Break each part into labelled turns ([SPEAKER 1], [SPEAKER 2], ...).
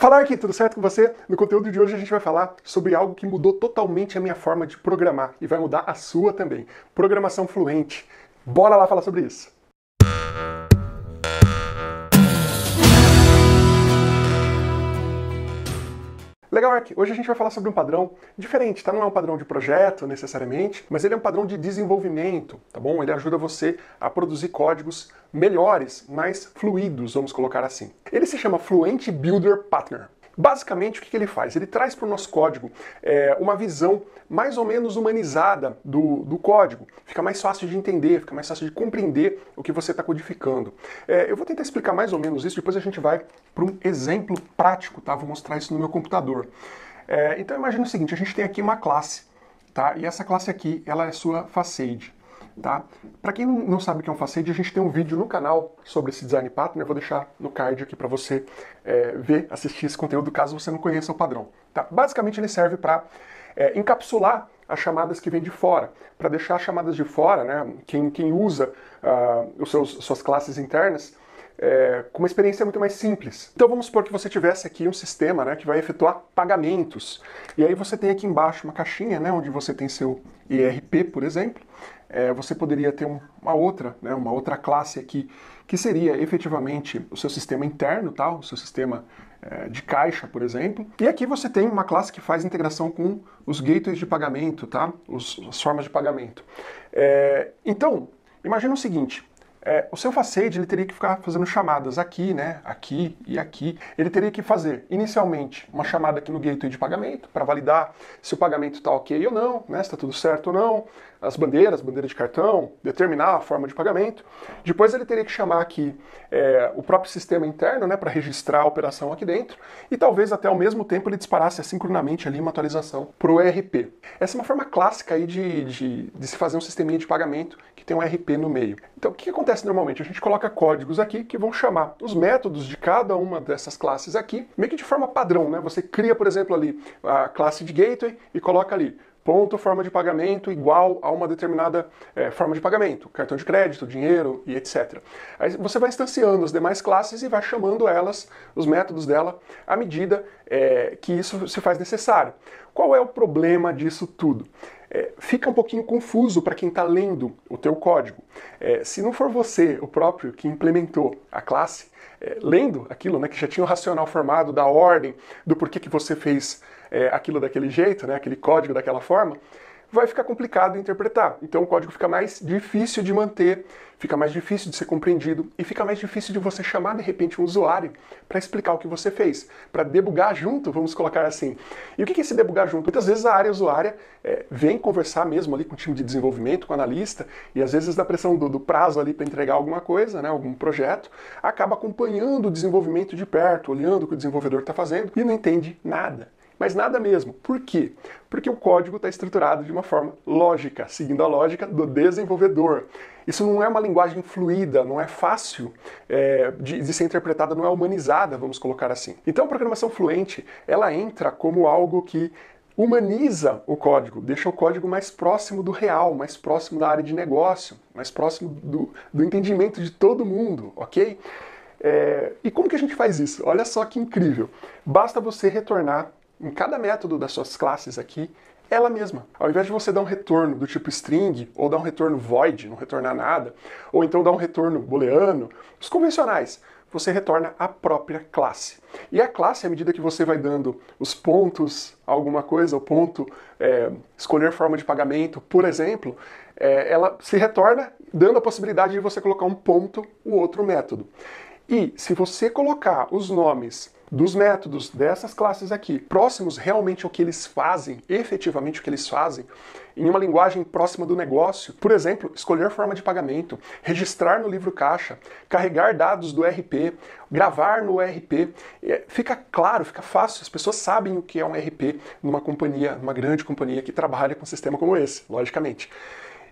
[SPEAKER 1] Fala aqui tudo certo com você? No conteúdo de hoje a gente vai falar sobre algo que mudou totalmente a minha forma de programar e vai mudar a sua também. Programação fluente. Bora lá falar sobre isso. Legal, Ark! Hoje a gente vai falar sobre um padrão diferente, tá? Não é um padrão de projeto, necessariamente, mas ele é um padrão de desenvolvimento, tá bom? Ele ajuda você a produzir códigos melhores, mais fluidos, vamos colocar assim. Ele se chama Fluent Builder Partner. Basicamente, o que ele faz? Ele traz para o nosso código é, uma visão mais ou menos humanizada do, do código. Fica mais fácil de entender, fica mais fácil de compreender o que você está codificando. É, eu vou tentar explicar mais ou menos isso, depois a gente vai para um exemplo prático, tá? Vou mostrar isso no meu computador. É, então, imagina o seguinte, a gente tem aqui uma classe, tá? E essa classe aqui, ela é sua facade tá? Para quem não sabe o que é um facade, a gente tem um vídeo no canal sobre esse design pattern, eu vou deixar no card aqui para você é, ver, assistir esse conteúdo, caso você não conheça o padrão. Tá? Basicamente ele serve para é, encapsular as chamadas que vêm de fora, para deixar as chamadas de fora, né, quem, quem usa uh, os seus, suas classes internas, é, com uma experiência muito mais simples. Então vamos supor que você tivesse aqui um sistema né, que vai efetuar pagamentos. E aí você tem aqui embaixo uma caixinha né, onde você tem seu IRP, por exemplo. É, você poderia ter uma outra, né, uma outra classe aqui, que seria efetivamente o seu sistema interno, tá? o seu sistema é, de caixa, por exemplo. E aqui você tem uma classe que faz integração com os gateways de pagamento, tá? Os, as formas de pagamento. É, então, imagina o seguinte, é, o seu facade ele teria que ficar fazendo chamadas aqui, né, aqui e aqui. Ele teria que fazer, inicialmente, uma chamada aqui no gateway de pagamento para validar se o pagamento está ok ou não, né, se está tudo certo ou não as bandeiras, bandeira de cartão, determinar a forma de pagamento. Depois ele teria que chamar aqui é, o próprio sistema interno né, para registrar a operação aqui dentro e talvez até ao mesmo tempo ele disparasse assincronamente ali uma atualização para o ERP. Essa é uma forma clássica aí de, de, de se fazer um sisteminha de pagamento que tem um ERP no meio. Então o que acontece normalmente? A gente coloca códigos aqui que vão chamar os métodos de cada uma dessas classes aqui, meio que de forma padrão, né? Você cria, por exemplo, ali a classe de gateway e coloca ali ponto forma de pagamento igual a uma determinada é, forma de pagamento, cartão de crédito, dinheiro e etc. Aí você vai instanciando as demais classes e vai chamando elas, os métodos dela, à medida é, que isso se faz necessário. Qual é o problema disso tudo? é, fica um pouquinho confuso para quem está lendo o teu código. É, se não for você, o próprio, que implementou a classe, é, lendo aquilo, né, que já tinha o racional formado da ordem, do porquê que você fez é, aquilo daquele jeito, né, aquele código daquela forma, vai ficar complicado interpretar. Então o código fica mais difícil de manter, fica mais difícil de ser compreendido e fica mais difícil de você chamar de repente um usuário para explicar o que você fez, para debugar junto, vamos colocar assim. E o que é esse debugar junto? Muitas vezes a área usuária é, vem conversar mesmo ali com o time de desenvolvimento, com o analista, e às vezes na pressão do, do prazo ali para entregar alguma coisa, né, algum projeto, acaba acompanhando o desenvolvimento de perto, olhando o que o desenvolvedor está fazendo e não entende nada mas nada mesmo. Por quê? Porque o código está estruturado de uma forma lógica, seguindo a lógica do desenvolvedor. Isso não é uma linguagem fluida, não é fácil é, de, de, ser interpretada, não é humanizada, vamos colocar assim. Então, a programação fluente ela entra como algo que humaniza o código, deixa o código mais próximo do real, mais próximo da área de negócio, mais próximo do, do entendimento de todo mundo, ok? É, e como que a gente faz isso? Olha só que incrível! Basta você retornar em cada método das suas classes aqui ela mesma. Ao invés de você dar um retorno do tipo string, ou dar um retorno void, não retornar nada, ou então dar um retorno booleano, os convencionais, você retorna a própria classe. E a classe, à medida que você vai dando os pontos a alguma coisa, o ponto é, escolher forma de pagamento, por exemplo, é, ela se retorna dando a possibilidade de você colocar um ponto, o outro método. E se você colocar os nomes dos métodos dessas classes aqui, próximos realmente ao que eles fazem, efetivamente o que eles fazem, em uma linguagem próxima do negócio. Por exemplo, escolher forma de pagamento, registrar no livro caixa, carregar dados do RP, gravar no RP. É, fica claro, fica fácil, as pessoas sabem o que é um RP numa companhia, numa grande companhia que trabalha com um sistema como esse, logicamente.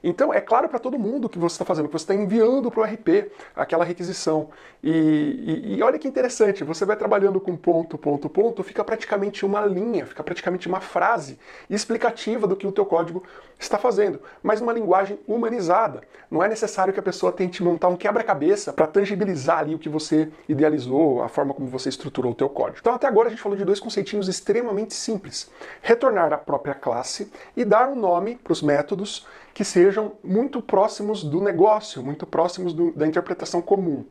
[SPEAKER 1] Então, é claro para todo mundo que você está fazendo, que você está enviando para o RP aquela requisição. E, e, e, olha que interessante, você vai trabalhando com ponto, ponto, ponto, fica praticamente uma linha, fica praticamente uma frase explicativa do que o teu código está fazendo, mas numa linguagem humanizada. Não é necessário que a pessoa tente montar um quebra-cabeça para tangibilizar ali o que você idealizou, a forma como você estruturou o teu código. Então, até agora a gente falou de dois conceitinhos extremamente simples. Retornar a própria classe e dar um nome para os métodos que sejam muito próximos do negócio, muito próximos do, da interpretação comum.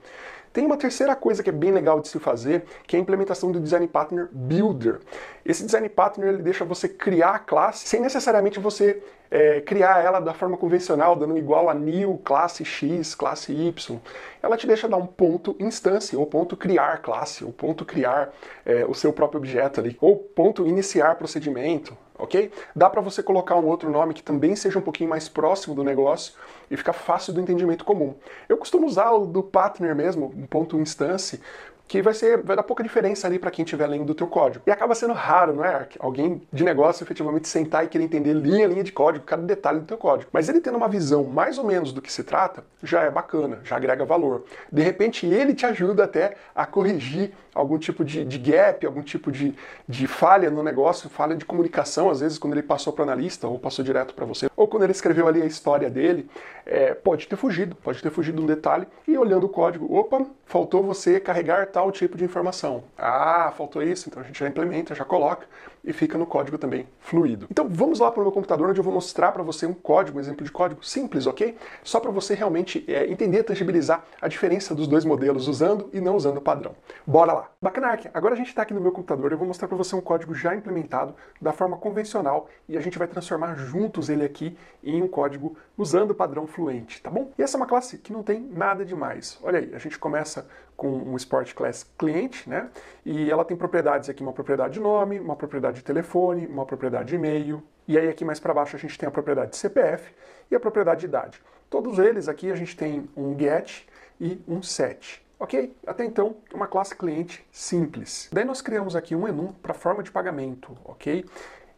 [SPEAKER 1] Tem uma terceira coisa que é bem legal de se fazer, que é a implementação do Design Partner Builder. Esse Design Partner ele deixa você criar a classe sem necessariamente você é, criar ela da forma convencional, dando igual a new, classe X, classe Y. Ela te deixa dar um ponto instância, ou ponto criar classe, ou ponto criar é, o seu próprio objeto ali, ou ponto iniciar procedimento ok? Dá para você colocar um outro nome que também seja um pouquinho mais próximo do negócio e fica fácil do entendimento comum. Eu costumo usar o do partner mesmo, um ponto instância que vai ser vai dar pouca diferença ali para quem estiver lendo o teu código. E acaba sendo raro, não é? Alguém de negócio efetivamente sentar e querer entender linha a linha de código, cada detalhe do teu código. Mas ele tendo uma visão mais ou menos do que se trata, já é bacana, já agrega valor. De repente ele te ajuda até a corrigir algum tipo de, de gap, algum tipo de, de falha no negócio, falha de comunicação, às vezes quando ele passou para o analista ou passou direto para você, ou quando ele escreveu ali a história dele, é, pode ter fugido, pode ter fugido um detalhe e olhando o código, opa, faltou você carregar tal tipo de informação. Ah, faltou isso, então a gente já implementa, já coloca e fica no código também fluido. Então vamos lá para o meu computador onde eu vou mostrar para você um código, um exemplo de código simples, ok? Só para você realmente é, entender, tangibilizar a diferença dos dois modelos usando e não usando o padrão. Bora lá! Bacana, agora a gente está aqui no meu computador, eu vou mostrar para você um código já implementado da forma convencional e a gente vai transformar juntos ele aqui em um código usando o padrão fluente, tá bom? E essa é uma classe que não tem nada demais. Olha aí, a gente começa com um Sport Class iOS cliente, né? E ela tem propriedades aqui, uma propriedade de nome, uma propriedade de telefone, uma propriedade de e-mail. E aí aqui mais para baixo a gente tem a propriedade de CPF e a propriedade de idade. Todos eles aqui a gente tem um get e um set. Ok? Até então, uma classe cliente simples. Daí nós criamos aqui um enum para forma de pagamento, ok?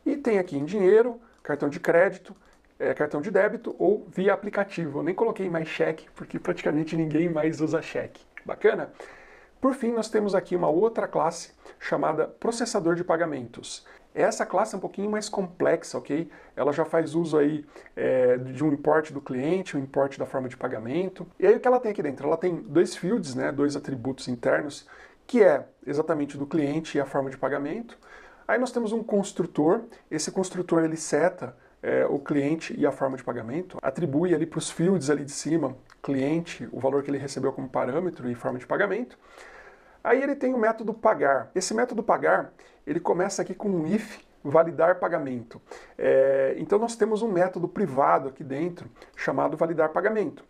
[SPEAKER 1] E tem aqui em dinheiro, cartão de crédito, é, cartão de débito ou via aplicativo. Eu nem coloquei mais cheque, porque praticamente ninguém mais usa cheque. Bacana? Por fim, nós temos aqui uma outra classe chamada processador de pagamentos. Essa classe é um pouquinho mais complexa, ok? Ela já faz uso aí é, de um importe do cliente, um importe da forma de pagamento. E aí o que ela tem aqui dentro? Ela tem dois fields, né, dois atributos internos, que é exatamente do cliente e a forma de pagamento. Aí nós temos um construtor. Esse construtor ele seta é, o cliente e a forma de pagamento, atribui ali para os fields ali de cima cliente o valor que ele recebeu como parâmetro e forma de pagamento. Aí ele tem o método pagar. Esse método pagar, ele começa aqui com um if, validar pagamento. É, então nós temos um método privado aqui dentro chamado validar pagamento.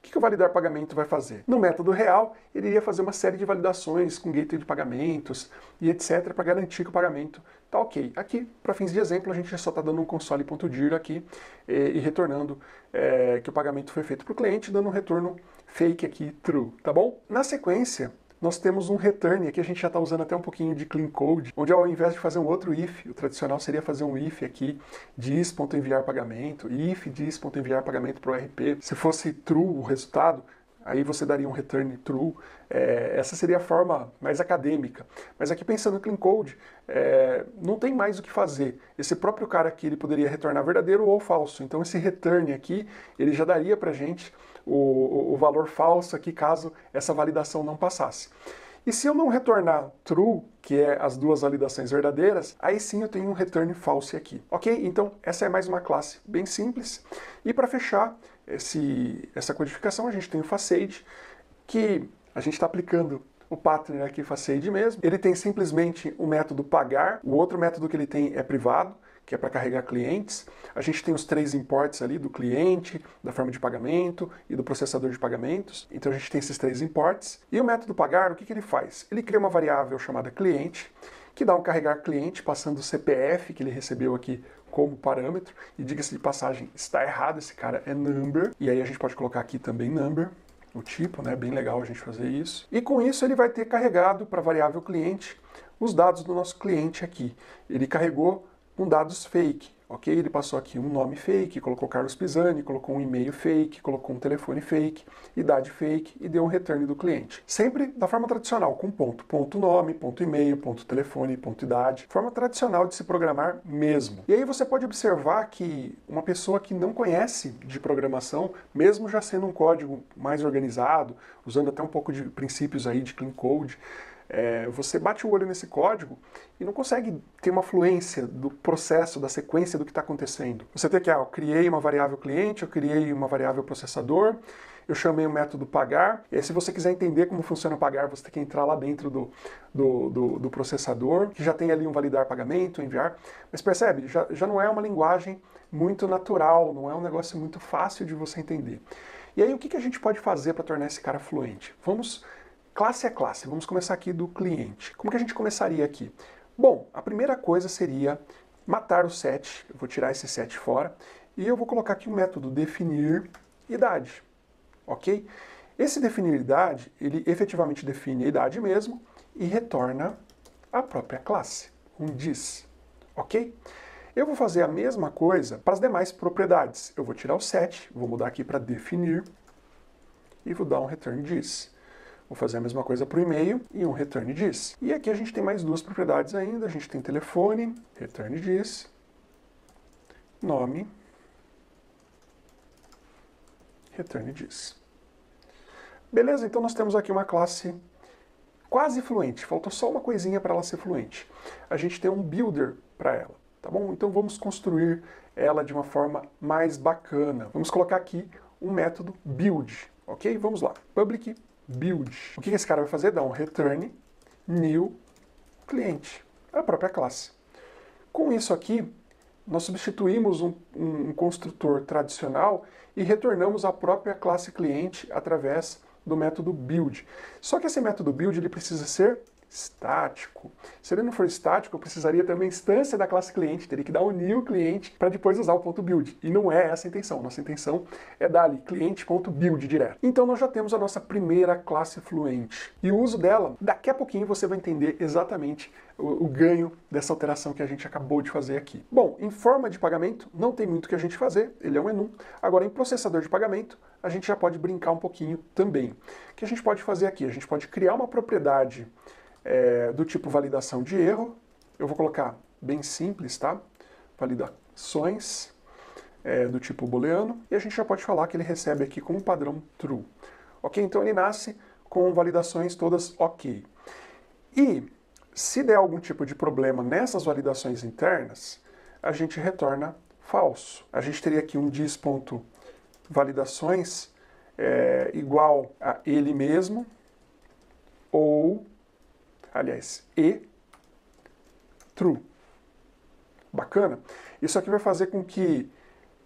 [SPEAKER 1] O que, o validar pagamento vai fazer? No método real, ele iria fazer uma série de validações com gateway de pagamentos e etc. para garantir que o pagamento está ok. Aqui, para fins de exemplo, a gente só está dando um console.dir aqui e, eh, e retornando é, que o pagamento foi feito para o cliente, dando um retorno fake aqui, true, tá bom? Na sequência, nós temos um return, aqui a gente já está usando até um pouquinho de clean code, onde ao invés de fazer um outro if, o tradicional seria fazer um if aqui, diz.enviar pagamento, if diz.enviar pagamento para o RP. Se fosse true o resultado, aí você daria um return true. É, essa seria a forma mais acadêmica. Mas aqui pensando em clean code, é, não tem mais o que fazer. Esse próprio cara aqui, ele poderia retornar verdadeiro ou falso. Então esse return aqui, ele já daria para a gente o, o valor falso aqui é caso essa validação não passasse. E se eu não retornar true, que é as duas validações verdadeiras, aí sim eu tenho um return false aqui. Ok? Então essa é mais uma classe bem simples. E para fechar esse, essa codificação, a gente tem o facade, que a gente está aplicando o pattern aqui facade mesmo. Ele tem simplesmente o método pagar, o outro método que ele tem é privado, que é para carregar clientes. A gente tem os três imports ali do cliente, da forma de pagamento e do processador de pagamentos. Então a gente tem esses três imports. E o método pagar, o que, que ele faz? Ele cria uma variável chamada cliente, que dá um carregar cliente passando o CPF que ele recebeu aqui como parâmetro. E diga-se de passagem, está errado, esse cara é number. E aí a gente pode colocar aqui também number o tipo, né? Bem legal a gente fazer isso. E com isso ele vai ter carregado para a variável cliente os dados do nosso cliente aqui. Ele carregou com dados fake, ok? Ele passou aqui um nome fake, colocou Carlos Pisani, colocou um e-mail fake, colocou um telefone fake, idade fake e deu um return do cliente. Sempre da forma tradicional, com ponto, ponto nome, ponto e-mail, ponto telefone, ponto idade. Forma tradicional de se programar mesmo. E aí você pode observar que uma pessoa que não conhece de programação, mesmo já sendo um código mais organizado, usando até um pouco de princípios aí de clean code, é, você bate o olho nesse código e não consegue ter uma fluência do processo, da sequência do que está acontecendo. Você tem que, ah, eu criei uma variável cliente, eu criei uma variável processador, eu chamei o método pagar. E aí, se você quiser entender como funciona o pagar, você tem que entrar lá dentro do, do, do, do processador, que já tem ali um validar pagamento, enviar. Mas percebe, já, já não é uma linguagem muito natural, não é um negócio muito fácil de você entender. E aí, o que, que a gente pode fazer para tornar esse cara fluente? Vamos classe a é classe. Vamos começar aqui do cliente. Como que a gente começaria aqui? Bom, a primeira coisa seria matar o set. Eu vou tirar esse set fora e eu vou colocar aqui o método definir idade, ok? Esse definir idade, ele efetivamente define a idade mesmo e retorna a própria classe, um diz, ok? Eu vou fazer a mesma coisa para as demais propriedades. Eu vou tirar o set, vou mudar aqui para definir e vou dar um return diz. Vou fazer a mesma coisa para o e-mail e um return this. E aqui a gente tem mais duas propriedades ainda. A gente tem telefone, return this, nome, return this. Beleza, então nós temos aqui uma classe quase fluente. Faltou só uma coisinha para ela ser fluente. A gente tem um builder para ela, tá bom? Então vamos construir ela de uma forma mais bacana. Vamos colocar aqui um método build, ok? Vamos lá, public build. O que esse cara vai fazer? Dá um return new cliente, a própria classe. Com isso aqui, nós substituímos um, um, construtor tradicional e retornamos a própria classe cliente através do método build. Só que esse método build ele precisa ser estático. Se ele não for estático, eu precisaria ter uma instância da classe cliente, teria que dar o new cliente para depois usar o ponto .build. E não é essa a intenção. Nossa intenção é dar ali cliente.build direto. Então nós já temos a nossa primeira classe fluente. E o uso dela, daqui a pouquinho você vai entender exatamente o, o ganho dessa alteração que a gente acabou de fazer aqui. Bom, em forma de pagamento, não tem muito o que a gente fazer, ele é um enum. Agora, em processador de pagamento, a gente já pode brincar um pouquinho também. O que a gente pode fazer aqui? A gente pode criar uma propriedade é, do tipo validação de erro. Eu vou colocar bem simples, tá? Validações é, do tipo booleano. E a gente já pode falar que ele recebe aqui como padrão true. Ok? Então ele nasce com validações todas ok. E se der algum tipo de problema nessas validações internas, a gente retorna falso. A gente teria aqui um dis.validações é, igual a ele mesmo ou aliás, e true. Bacana? Isso aqui vai fazer com que,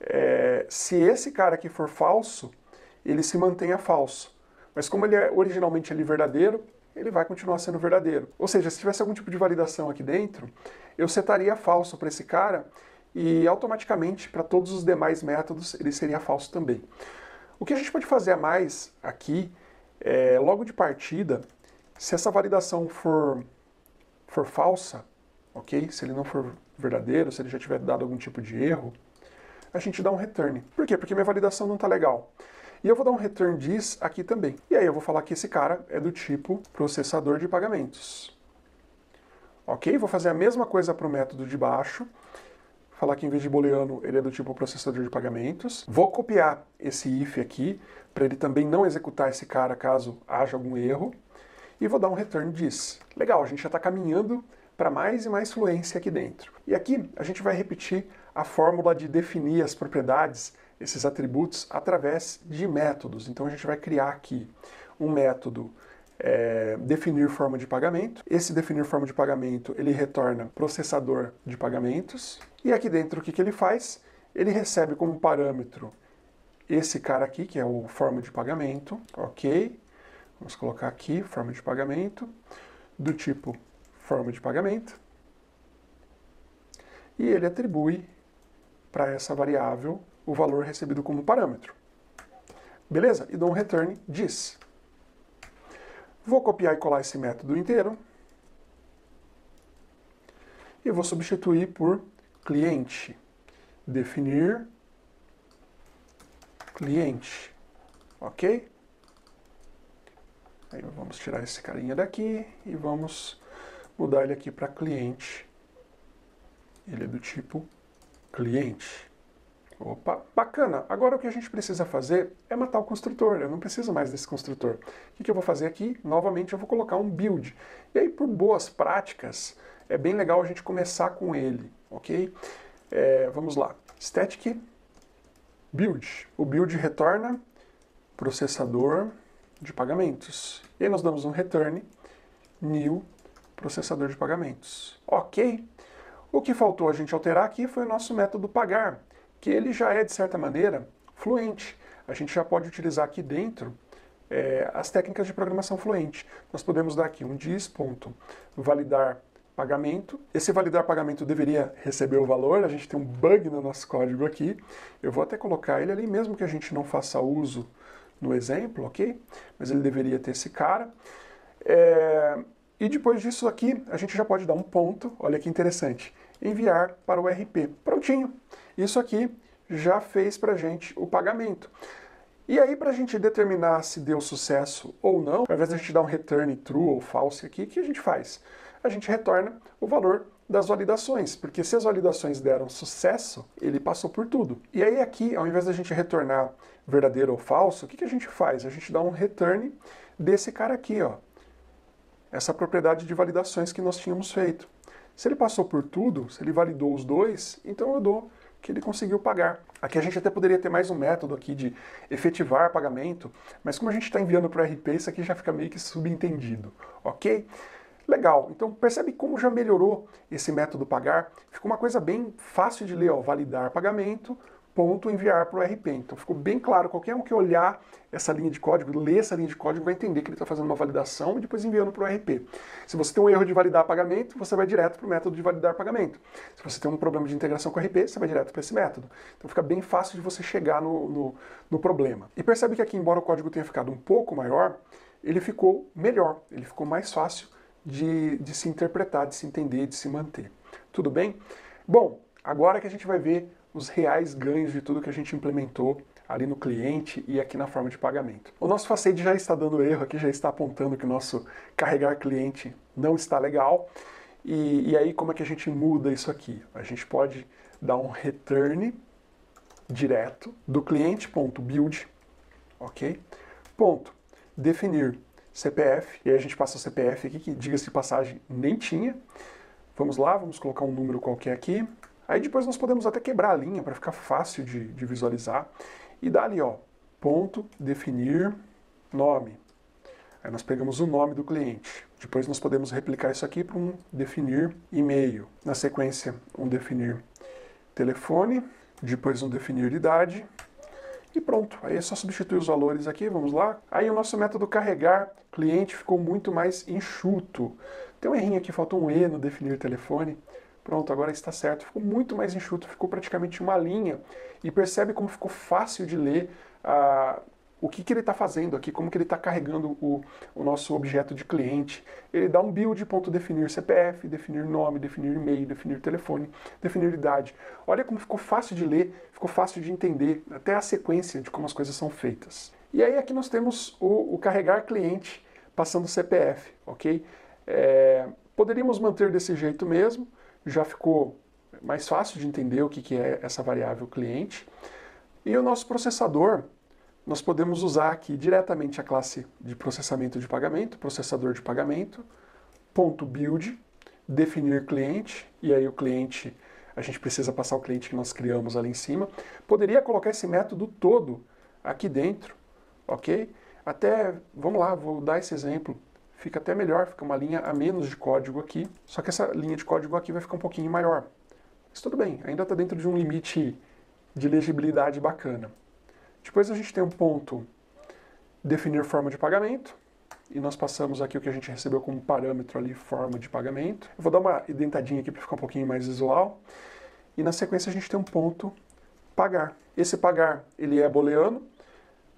[SPEAKER 1] é, se esse cara aqui for falso, ele se mantenha falso. Mas como ele é originalmente ele verdadeiro, ele vai continuar sendo verdadeiro. Ou seja, se tivesse algum tipo de validação aqui dentro, eu setaria falso para esse cara e automaticamente para todos os demais métodos ele seria falso também. O que a gente pode fazer a mais aqui, é, logo de partida, se essa validação for, for falsa, ok? Se ele não for verdadeiro, se ele já tiver dado algum tipo de erro, a gente dá um return. Por quê? Porque minha validação não está legal. E eu vou dar um return this aqui também. E aí eu vou falar que esse cara é do tipo processador de pagamentos. Ok? Vou fazer a mesma coisa para o método de baixo. Falar que em vez de booleano, ele é do tipo processador de pagamentos. Vou copiar esse if aqui, para ele também não executar esse cara caso haja algum erro e vou dar um return diz. Legal, a gente já está caminhando para mais e mais fluência aqui dentro. E aqui a gente vai repetir a fórmula de definir as propriedades, esses atributos, através de métodos. Então a gente vai criar aqui um método é, definir forma de pagamento. Esse definir forma de pagamento ele retorna processador de pagamentos. E aqui dentro o que, que ele faz? Ele recebe como parâmetro esse cara aqui, que é o forma de pagamento, ok? Vamos colocar aqui forma de pagamento, do tipo forma de pagamento. E ele atribui para essa variável o valor recebido como parâmetro. Beleza? E dou um return diz. Vou copiar e colar esse método inteiro. E vou substituir por cliente. Definir cliente. Ok? Aí vamos tirar esse carinha daqui e vamos mudar ele aqui para cliente. Ele é do tipo cliente. Opa, bacana. Agora o que a gente precisa fazer é matar o construtor. Eu não preciso mais desse construtor. O que, eu vou fazer aqui? Novamente eu vou colocar um build. E aí, por boas práticas, é bem legal a gente começar com ele, ok? É, vamos lá. Static build. O build retorna processador de pagamentos. E aí nós damos um return, new processador de pagamentos. Ok. O que faltou a gente alterar aqui foi o nosso método pagar, que ele já é, de certa maneira, fluente. A gente já pode utilizar aqui dentro é, as técnicas de programação fluente. Nós podemos dar aqui um diz.validar pagamento. Esse validar pagamento deveria receber o valor, a gente tem um bug no nosso código aqui. Eu vou até colocar ele ali, mesmo que a gente não faça uso do exemplo, ok? Mas ele deveria ter esse cara. É... E depois disso aqui, a gente já pode dar um ponto, olha que interessante, enviar para o RP. Prontinho! Isso aqui já fez para a gente o pagamento. E aí, para a gente determinar se deu sucesso ou não, ao invés de a gente dar um return true ou false aqui, o que a gente faz? A gente retorna o valor das validações, porque se as validações deram sucesso, ele passou por tudo. E aí aqui, ao invés da gente retornar verdadeiro ou falso, o que, que a gente faz? A gente dá um return desse cara aqui, ó. Essa propriedade de validações que nós tínhamos feito. Se ele passou por tudo, se ele validou os dois, então eu dou que ele conseguiu pagar. Aqui a gente até poderia ter mais um método aqui de efetivar pagamento, mas como a gente está enviando para o RP, isso aqui já fica meio que subentendido, ok? Legal, então percebe como já melhorou esse método pagar. Ficou uma coisa bem fácil de ler, ó, validar pagamento, ponto, enviar para o RP. Então ficou bem claro, qualquer um que olhar essa linha de código, ler essa linha de código, vai entender que ele está fazendo uma validação e depois enviando para o RP. Se você tem um erro de validar pagamento, você vai direto para o método de validar pagamento. Se você tem um problema de integração com o RP, você vai direto para esse método. Então fica bem fácil de você chegar no, no, no problema. E percebe que aqui, embora o código tenha ficado um pouco maior, ele ficou melhor, ele ficou mais fácil de, de se interpretar, de se entender, de se manter. Tudo bem? Bom, agora que a gente vai ver os reais ganhos de tudo que a gente implementou ali no cliente e aqui na forma de pagamento. O nosso Facade já está dando erro aqui, já está apontando que o nosso carregar cliente não está legal. E, e aí, como é que a gente muda isso aqui? A gente pode dar um return direto do cliente.build, ok? Ponto. Definir CPF, e aí a gente passa o CPF aqui, que diga-se de passagem, nem tinha. Vamos lá, vamos colocar um número qualquer aqui. Aí depois nós podemos até quebrar a linha para ficar fácil de, de visualizar. E dá ali, ó, ponto, definir, nome. Aí nós pegamos o nome do cliente. Depois nós podemos replicar isso aqui para um definir e-mail. Na sequência, um definir telefone, depois um definir idade, e pronto, aí é só substituir os valores aqui, vamos lá. Aí o nosso método carregar cliente ficou muito mais enxuto. Tem um errinho aqui, faltou um E no definir telefone. Pronto, agora está certo. Ficou muito mais enxuto, ficou praticamente uma linha. E percebe como ficou fácil de ler a, o que, que ele está fazendo aqui, como que ele está carregando o, o nosso objeto de cliente. Ele dá um build, ponto definir CPF, definir nome, definir e-mail, definir telefone, definir idade. Olha como ficou fácil de ler, ficou fácil de entender, até a sequência de como as coisas são feitas. E aí aqui nós temos o, o carregar cliente passando CPF, ok? É, poderíamos manter desse jeito mesmo, já ficou mais fácil de entender o que, que é essa variável cliente. E o nosso processador, nós podemos usar aqui diretamente a classe de processamento de pagamento, processador de pagamento, ponto build, definir cliente, e aí o cliente, a gente precisa passar o cliente que nós criamos ali em cima. Poderia colocar esse método todo aqui dentro, ok? Até, vamos lá, vou dar esse exemplo. Fica até melhor, fica uma linha a menos de código aqui, só que essa linha de código aqui vai ficar um pouquinho maior. Mas tudo bem, ainda está dentro de um limite de legibilidade bacana. Depois a gente tem um ponto definir forma de pagamento, e nós passamos aqui o que a gente recebeu como parâmetro ali, forma de pagamento. Eu vou dar uma identadinha aqui para ficar um pouquinho mais visual. E na sequência a gente tem um ponto pagar. Esse pagar, ele é booleano,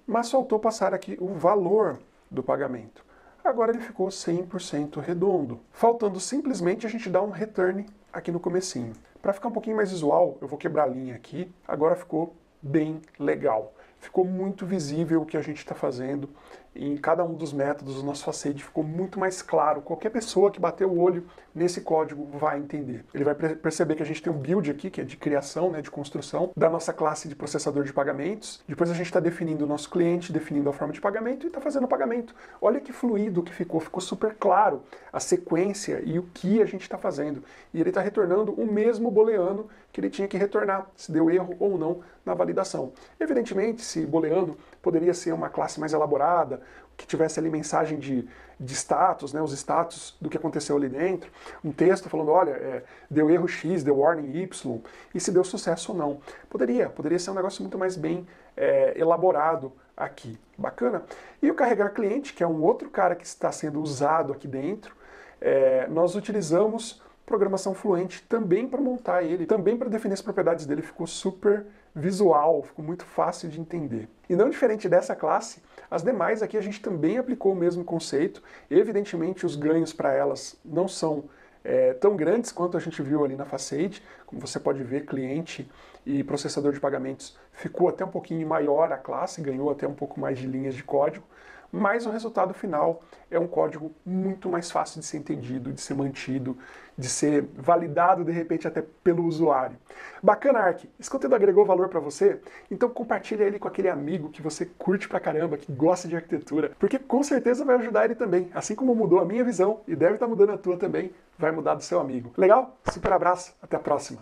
[SPEAKER 1] mas faltou passar aqui o valor do pagamento. Agora ele ficou 100% redondo. Faltando simplesmente a gente dar um return aqui no comecinho. Para ficar um pouquinho mais visual, eu vou quebrar a linha aqui. Agora ficou bem legal ficou muito visível o que a gente está fazendo em cada um dos métodos, o nosso facade ficou muito mais claro. Qualquer pessoa que bater o olho nesse código vai entender. Ele vai perceber que a gente tem um build aqui, que é de criação, né, de construção, da nossa classe de processador de pagamentos. Depois a gente está definindo o nosso cliente, definindo a forma de pagamento e está fazendo o pagamento. Olha que fluido que ficou, ficou super claro a sequência e o que a gente está fazendo. E ele está retornando o mesmo booleano que ele tinha que retornar, se deu erro ou não na validação. Evidentemente, se booleano poderia ser uma classe mais elaborada, que tivesse ali mensagem de, de status, né, os status do que aconteceu ali dentro, um texto falando, olha, é, deu erro X, deu warning Y, e se deu sucesso ou não. Poderia, poderia ser um negócio muito mais bem é, elaborado aqui. Bacana? E o carregar cliente, que é um outro cara que está sendo usado aqui dentro, é, nós utilizamos programação fluente também para montar ele, também para definir as propriedades dele, ficou super visual, ficou muito fácil de entender. E não diferente dessa classe, as demais aqui a gente também aplicou o mesmo conceito. Evidentemente, os ganhos para elas não são é, tão grandes quanto a gente viu ali na faceite. Como você pode ver, cliente e processador de pagamentos ficou até um pouquinho maior a classe, ganhou até um pouco mais de linhas de código mas o resultado final é um código muito mais fácil de ser entendido, de ser mantido, de ser validado de repente até pelo usuário. Bacana, Ark. Esse conteúdo agregou valor para você? Então compartilha ele com aquele amigo que você curte pra caramba, que gosta de arquitetura, porque com certeza vai ajudar ele também. Assim como mudou a minha visão e deve estar tá mudando a tua também, vai mudar do seu amigo. Legal? Super abraço, até a próxima.